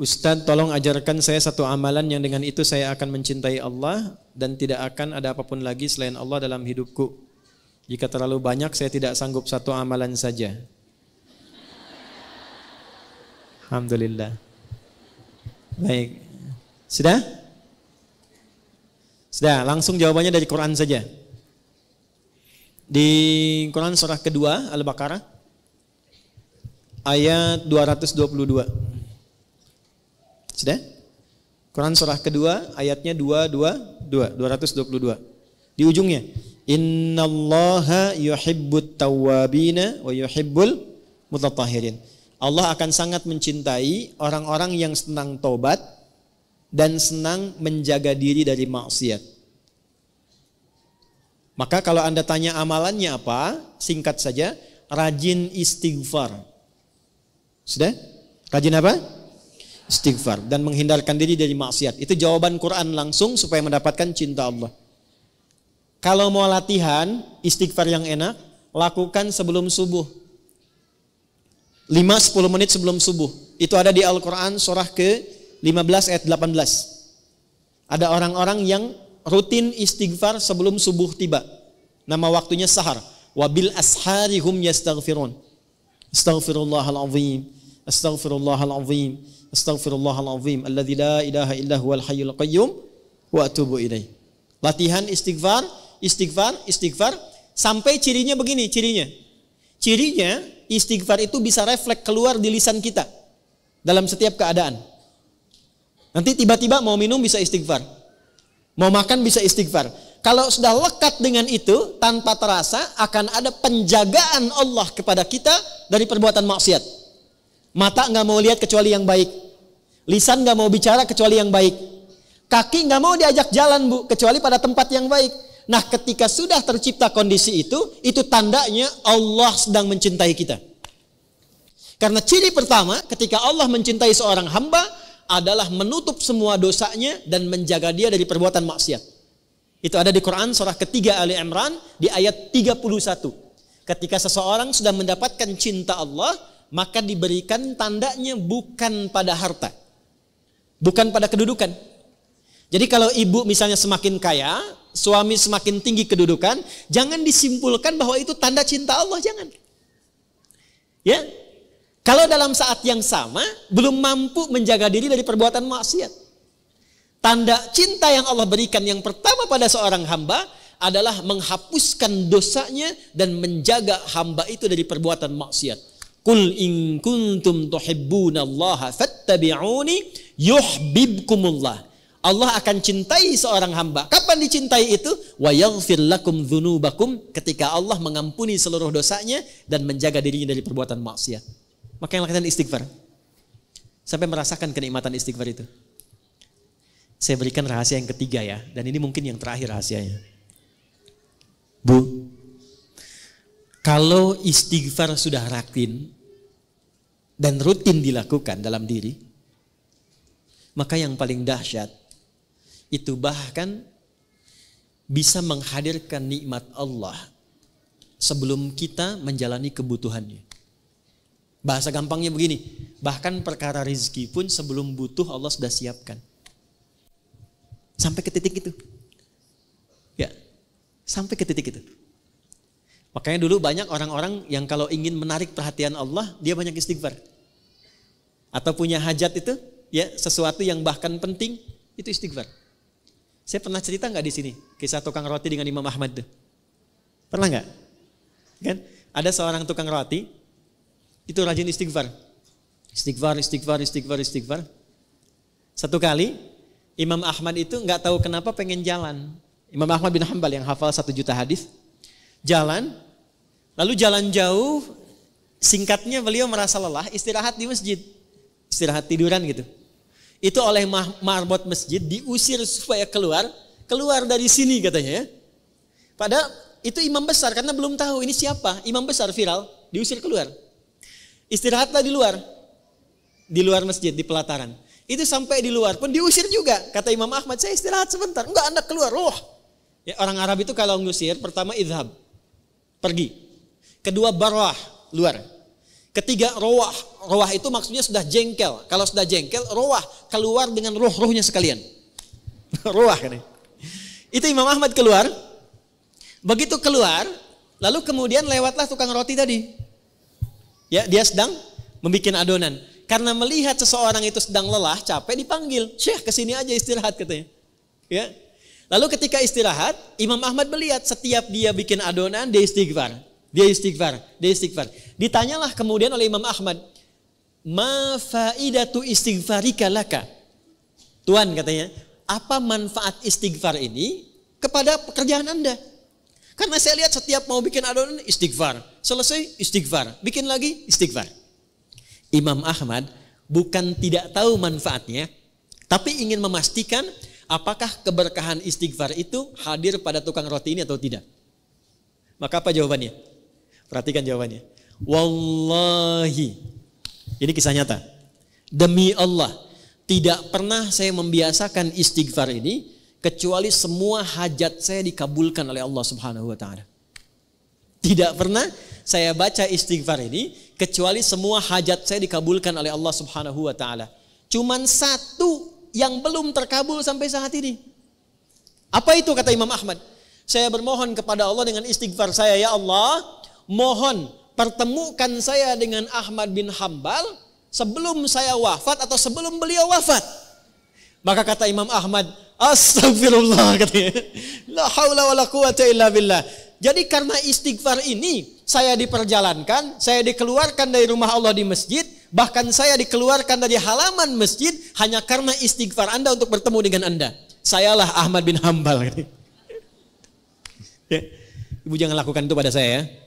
Ustaz tolong ajarkan saya satu amalan yang dengan itu saya akan mencintai Allah dan tidak akan ada apapun lagi selain Allah dalam hidupku. Jika terlalu banyak saya tidak sanggup satu amalan saja. Alhamdulillah. Baik. Sudah? Sudah, langsung jawabannya dari Quran saja. Di Quran surah kedua Al-Baqarah ayat 222. Sudah? Quran surah kedua ayatnya 222 222. Di ujungnya Innallaha yuhibbut tawwabina wa yuhibbul mutatahhirin. Allah akan sangat mencintai orang-orang yang senang tobat dan senang menjaga diri dari maksiat. Maka kalau Anda tanya amalannya apa, singkat saja, rajin istighfar. Sudah? Rajin apa? istighfar dan menghindarkan diri dari maksiat. Itu jawaban Quran langsung supaya mendapatkan cinta Allah. Kalau mau latihan istighfar yang enak, lakukan sebelum subuh. 5-10 menit sebelum subuh. Itu ada di Al-Quran surah ke 15 ayat 18. Ada orang-orang yang rutin istighfar sebelum subuh tiba. Nama waktunya sahar. Wabil asharihum yastaghfirun. Astaghfirullahaladzim. Astaghfirullahaladzim. Astaghfirullahaladzim. azim alladzi la ilaha illa huwal hayyul qayyum wa atubu ilaih. Latihan istighfar, istighfar, istighfar sampai cirinya begini, cirinya. Cirinya istighfar itu bisa refleks keluar di lisan kita dalam setiap keadaan. Nanti tiba-tiba mau minum bisa istighfar. Mau makan bisa istighfar. Kalau sudah lekat dengan itu tanpa terasa akan ada penjagaan Allah kepada kita dari perbuatan maksiat. Mata nggak mau lihat kecuali yang baik. Lisan nggak mau bicara kecuali yang baik. Kaki nggak mau diajak jalan bu, kecuali pada tempat yang baik. Nah ketika sudah tercipta kondisi itu, itu tandanya Allah sedang mencintai kita. Karena ciri pertama ketika Allah mencintai seorang hamba adalah menutup semua dosanya dan menjaga dia dari perbuatan maksiat. Itu ada di Quran surah ketiga Ali Imran di ayat 31. Ketika seseorang sudah mendapatkan cinta Allah, maka diberikan tandanya bukan pada harta, bukan pada kedudukan. Jadi kalau ibu misalnya semakin kaya, suami semakin tinggi kedudukan, jangan disimpulkan bahwa itu tanda cinta Allah, jangan. Ya. Kalau dalam saat yang sama belum mampu menjaga diri dari perbuatan maksiat. Tanda cinta yang Allah berikan yang pertama pada seorang hamba adalah menghapuskan dosanya dan menjaga hamba itu dari perbuatan maksiat. Kul in kuntum tuhibbunallaha fattabi'uni yuhibbukumullah. Allah akan cintai seorang hamba. Kapan dicintai itu? Wa yaghfir lakum dzunubakum ketika Allah mengampuni seluruh dosanya dan menjaga dirinya dari perbuatan maksiat. Maka yang lakukan istighfar. Sampai merasakan kenikmatan istighfar itu. Saya berikan rahasia yang ketiga ya, dan ini mungkin yang terakhir rahasianya. Bu, kalau istighfar sudah rutin dan rutin dilakukan dalam diri, maka yang paling dahsyat itu bahkan bisa menghadirkan nikmat Allah sebelum kita menjalani kebutuhannya. Bahasa gampangnya begini, bahkan perkara rizki pun sebelum butuh Allah sudah siapkan. Sampai ke titik itu. Ya, sampai ke titik itu. Makanya dulu banyak orang-orang yang kalau ingin menarik perhatian Allah, dia banyak istighfar. Atau punya hajat itu, ya sesuatu yang bahkan penting, itu istighfar. Saya pernah cerita nggak di sini kisah tukang roti dengan Imam Ahmad itu? Pernah nggak? Kan? Ada seorang tukang roti itu rajin istighfar. Istighfar, istighfar, istighfar, istighfar. Satu kali Imam Ahmad itu nggak tahu kenapa pengen jalan. Imam Ahmad bin Hambal yang hafal satu juta hadis, jalan, lalu jalan jauh, singkatnya beliau merasa lelah, istirahat di masjid. Istirahat tiduran gitu. Itu oleh marbot masjid diusir supaya keluar, keluar dari sini katanya ya. Padahal itu imam besar karena belum tahu ini siapa. Imam besar viral, diusir keluar. Istirahatlah di luar. Di luar masjid, di pelataran. Itu sampai di luar pun diusir juga. Kata Imam Ahmad, saya istirahat sebentar. Enggak, Anda keluar. Loh, ya, orang Arab itu kalau ngusir, pertama idhab pergi. Kedua barah, luar. Ketiga rawah. rohah itu maksudnya sudah jengkel. Kalau sudah jengkel, rawah keluar dengan roh-rohnya sekalian. rohah kan. Itu Imam Ahmad keluar. Begitu keluar, lalu kemudian lewatlah tukang roti tadi. Ya, dia sedang membuat adonan. Karena melihat seseorang itu sedang lelah, capek dipanggil. Syekh kesini aja istirahat katanya. Ya, Lalu ketika istirahat, Imam Ahmad melihat setiap dia bikin adonan, dia istighfar. Dia istighfar, dia istighfar. Ditanyalah kemudian oleh Imam Ahmad, Ma faidatu istighfarika laka? Tuhan katanya, apa manfaat istighfar ini kepada pekerjaan Anda? Karena saya lihat setiap mau bikin adonan istighfar, selesai istighfar, bikin lagi istighfar. Imam Ahmad bukan tidak tahu manfaatnya, tapi ingin memastikan apakah keberkahan istighfar itu hadir pada tukang roti ini atau tidak? Maka apa jawabannya? Perhatikan jawabannya. Wallahi. Ini kisah nyata. Demi Allah, tidak pernah saya membiasakan istighfar ini kecuali semua hajat saya dikabulkan oleh Allah Subhanahu wa taala. Tidak pernah saya baca istighfar ini kecuali semua hajat saya dikabulkan oleh Allah Subhanahu wa taala. Cuman satu yang belum terkabul sampai saat ini. Apa itu kata Imam Ahmad? Saya bermohon kepada Allah dengan istighfar saya, ya Allah, mohon pertemukan saya dengan Ahmad bin Hambal sebelum saya wafat atau sebelum beliau wafat. Maka kata Imam Ahmad, astagfirullah katanya. La haula wala quwata illa billah. Jadi karena istighfar ini saya diperjalankan, saya dikeluarkan dari rumah Allah di masjid, Bahkan saya dikeluarkan dari halaman masjid hanya karena istighfar Anda untuk bertemu dengan Anda. Sayalah Ahmad bin Hambal. Ya. Ibu jangan lakukan itu pada saya ya.